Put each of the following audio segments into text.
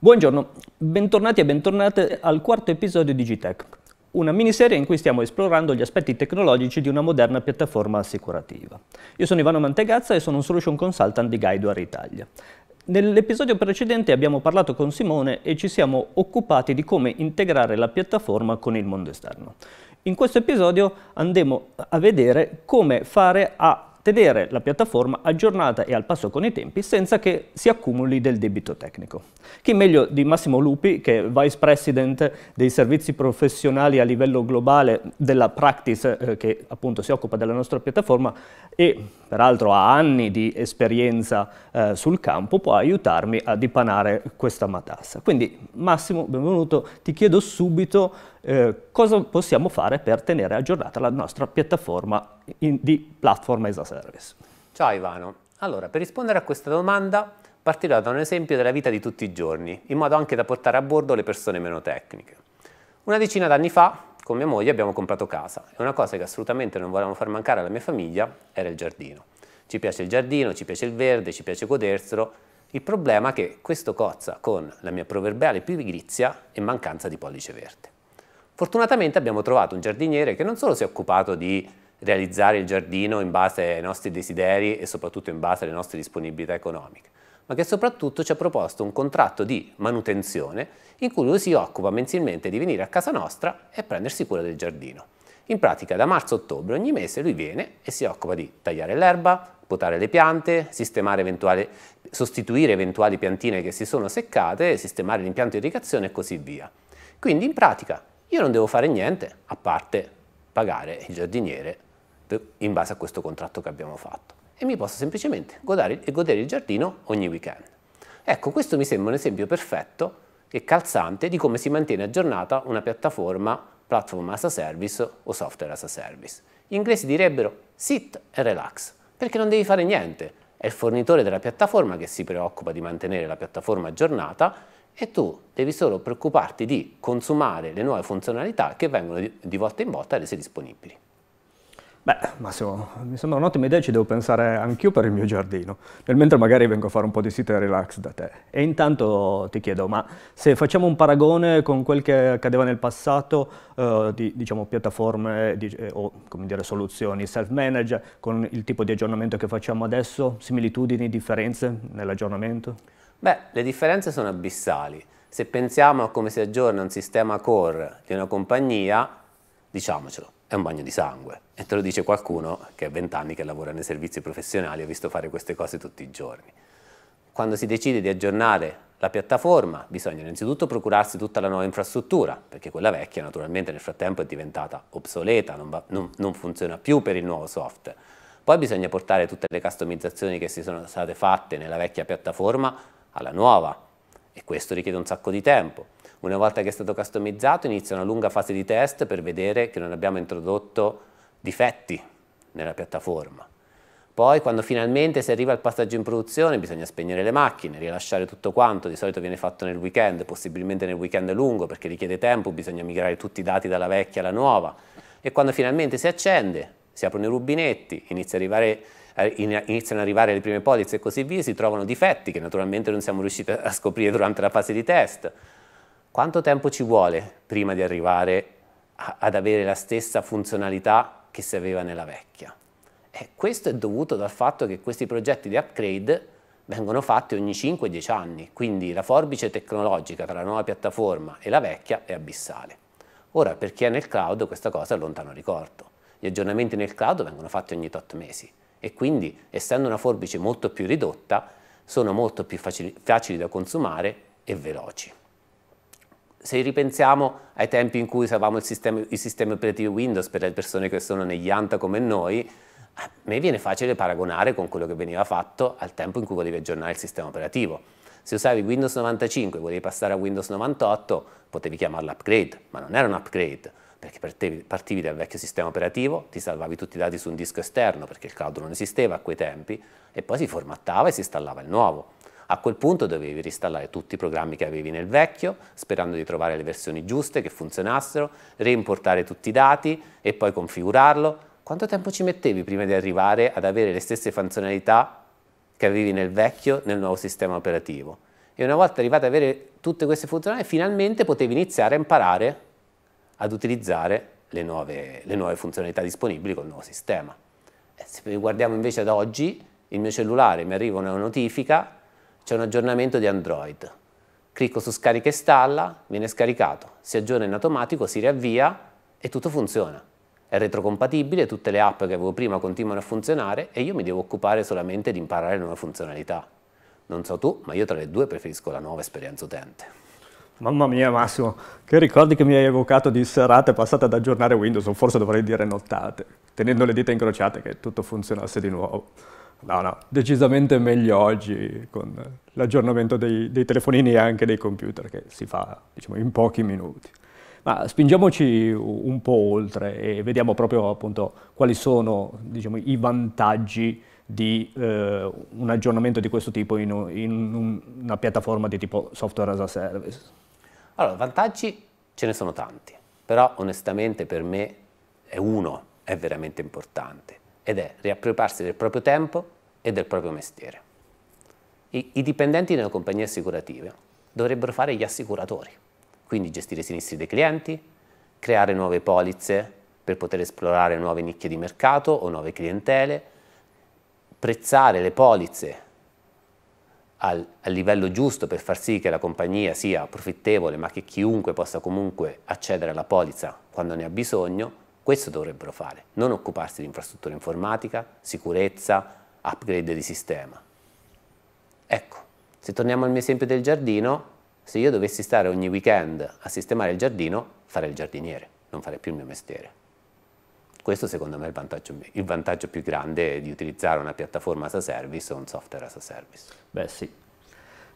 Buongiorno, bentornati e bentornate al quarto episodio di Gitech, una miniserie in cui stiamo esplorando gli aspetti tecnologici di una moderna piattaforma assicurativa. Io sono Ivano Mantegazza e sono un Solution Consultant di Guidewire Italia. Nell'episodio precedente abbiamo parlato con Simone e ci siamo occupati di come integrare la piattaforma con il mondo esterno. In questo episodio andremo a vedere come fare a tenere la piattaforma aggiornata e al passo con i tempi senza che si accumuli del debito tecnico. Chi meglio di Massimo Lupi, che è Vice President dei servizi professionali a livello globale della Practice, eh, che appunto si occupa della nostra piattaforma e peraltro ha anni di esperienza eh, sul campo, può aiutarmi a dipanare questa matassa. Quindi Massimo, benvenuto, ti chiedo subito eh, cosa possiamo fare per tenere aggiornata la nostra piattaforma in, di Platform as a Service. Ciao Ivano, allora per rispondere a questa domanda partirò da un esempio della vita di tutti i giorni, in modo anche da portare a bordo le persone meno tecniche. Una decina d'anni fa con mia moglie abbiamo comprato casa e una cosa che assolutamente non volevamo far mancare alla mia famiglia era il giardino. Ci piace il giardino, ci piace il verde, ci piace goderselo, il problema è che questo cozza con la mia proverbiale pigrizia e mancanza di pollice verde. Fortunatamente abbiamo trovato un giardiniere che non solo si è occupato di realizzare il giardino in base ai nostri desideri e soprattutto in base alle nostre disponibilità economiche, ma che soprattutto ci ha proposto un contratto di manutenzione in cui lui si occupa mensilmente di venire a casa nostra e prendersi cura del giardino. In pratica da marzo ottobre ogni mese lui viene e si occupa di tagliare l'erba, potare le piante, eventuali, sostituire eventuali piantine che si sono seccate, sistemare l'impianto di irrigazione e così via. Quindi in pratica io non devo fare niente a parte pagare il giardiniere in base a questo contratto che abbiamo fatto e mi posso semplicemente godere, godere il giardino ogni weekend. Ecco, questo mi sembra un esempio perfetto e calzante di come si mantiene aggiornata una piattaforma platform as a service o software as a service. Gli inglesi direbbero sit e relax, perché non devi fare niente. È il fornitore della piattaforma che si preoccupa di mantenere la piattaforma aggiornata e tu devi solo preoccuparti di consumare le nuove funzionalità che vengono di, volta in volta rese disponibili. Beh, Massimo, mi sembra un'ottima idea, ci devo pensare anch'io per il mio giardino, nel mentre magari vengo a fare un po' di sit relax da te. E intanto ti chiedo, ma se facciamo un paragone con quel che accadeva nel passato, eh, di diciamo, piattaforme di, eh, o dire, soluzioni self-managed, con il tipo di aggiornamento che facciamo adesso, similitudini, differenze nell'aggiornamento? Beh, le differenze sono abissali. Se pensiamo a come si aggiorna un sistema core di una compagnia, diciamocelo, è un bagno di sangue. E te lo dice qualcuno che ha vent'anni che lavora nei servizi professionali e ha visto fare queste cose tutti i giorni. Quando si decide di aggiornare la piattaforma, bisogna innanzitutto procurarsi tutta la nuova infrastruttura, perché quella vecchia naturalmente nel frattempo è diventata obsoleta, non, va, non, non funziona più per il nuovo software. Poi bisogna portare tutte le customizzazioni che si sono state fatte nella vecchia piattaforma alla nuova e questo richiede un sacco di tempo. Una volta che è stato customizzato inizia una lunga fase di test per vedere che non abbiamo introdotto difetti nella piattaforma. Poi quando finalmente si arriva al passaggio in produzione bisogna spegnere le macchine, rilasciare tutto quanto, di solito viene fatto nel weekend, possibilmente nel weekend lungo perché richiede tempo, bisogna migrare tutti i dati dalla vecchia alla nuova e quando finalmente si accende si aprono i rubinetti, inizia ad arrivare eh, iniziano ad arrivare le prime polizze e così via, si trovano difetti che naturalmente non siamo riusciti a scoprire durante la fase di test. Quanto tempo ci vuole prima di arrivare ad avere la stessa funzionalità che si aveva nella vecchia? E questo è dovuto dal fatto che questi progetti di upgrade vengono fatti ogni 5-10 anni, quindi la forbice tecnologica tra la nuova piattaforma e la vecchia è abissale. Ora, per chi è nel cloud, questa cosa è lontano ricordo. Gli aggiornamenti nel cloud vengono fatti ogni tot mesi e quindi essendo una forbice molto più ridotta sono molto più facili, facili da consumare e veloci. Se ripensiamo ai tempi in cui usavamo il sistema, i sistemi operativi Windows per le persone che sono negli ANTA come noi, a me viene facile paragonare con quello che veniva fatto al tempo in cui volevi aggiornare il sistema operativo. Se usavi Windows 95 e volevi passare a Windows 98, potevi chiamarlo upgrade, ma non era un upgrade perché partivi dal vecchio sistema operativo, ti salvavi tutti i dati su un disco esterno perché il cloud non esisteva a quei tempi e poi si formattava e si installava il nuovo. A quel punto dovevi ristallare tutti i programmi che avevi nel vecchio, sperando di trovare le versioni giuste che funzionassero, reimportare tutti i dati e poi configurarlo. Quanto tempo ci mettevi prima di arrivare ad avere le stesse funzionalità che avevi nel vecchio nel nuovo sistema operativo? E una volta arrivati ad avere tutte queste funzionalità, finalmente potevi iniziare a imparare ad utilizzare le nuove, le nuove funzionalità disponibili col nuovo sistema. Eh, se guardiamo invece ad oggi, il mio cellulare mi arriva una notifica, c'è un aggiornamento di Android. Clicco su scarica e installa, viene scaricato, si aggiorna in automatico, si riavvia e tutto funziona. È retrocompatibile, tutte le app che avevo prima continuano a funzionare e io mi devo occupare solamente di imparare le nuove funzionalità. Non so tu, ma io tra le due preferisco la nuova esperienza utente. Mamma mia Massimo, che ricordi che mi hai evocato di serate passate ad aggiornare Windows, o forse dovrei dire nottate, tenendo le dita incrociate che tutto funzionasse di nuovo. No, no, decisamente meglio oggi con l'aggiornamento dei, dei telefonini e anche dei computer che si fa diciamo, in pochi minuti. Ma spingiamoci un po' oltre e vediamo proprio appunto quali sono diciamo, i vantaggi di eh, un aggiornamento di questo tipo in, in una piattaforma di tipo software as a service. Allora, vantaggi ce ne sono tanti, però onestamente per me è uno, è veramente importante, ed è riappropriarsi del proprio tempo e del proprio mestiere. I, i dipendenti delle compagnie assicurative dovrebbero fare gli assicuratori, quindi gestire i sinistri dei clienti, creare nuove polizze per poter esplorare nuove nicchie di mercato o nuove clientele, prezzare le polizze al, al, livello giusto per far sì che la compagnia sia profittevole ma che chiunque possa comunque accedere alla polizza quando ne ha bisogno, questo dovrebbero fare, non occuparsi di infrastruttura informatica, sicurezza, upgrade di sistema. Ecco, se torniamo al mio esempio del giardino, se io dovessi stare ogni weekend a sistemare il giardino, fare il giardiniere, non fare più il mio mestiere. Questo secondo me è il vantaggio, il vantaggio più grande di utilizzare una piattaforma as a service o un software as a service. Beh sì,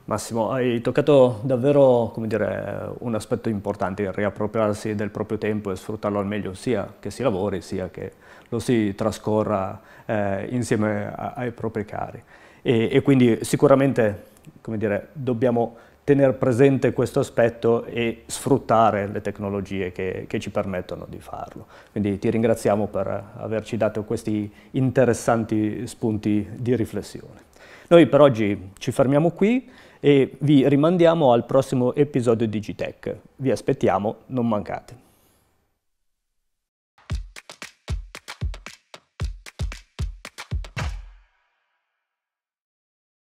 Massimo, hai toccato davvero dire, un aspetto importante, riappropriarsi del proprio tempo e sfruttarlo al meglio, sia che si lavori, sia che lo si trascorra eh, insieme a, ai propri cari. E, e quindi sicuramente dire, dobbiamo tenere presente questo aspetto e sfruttare le tecnologie che, che, ci permettono di farlo. Quindi ti ringraziamo per averci dato questi interessanti spunti di riflessione. Noi per oggi ci fermiamo qui e vi rimandiamo al prossimo episodio di Gitech. Vi aspettiamo, non mancate.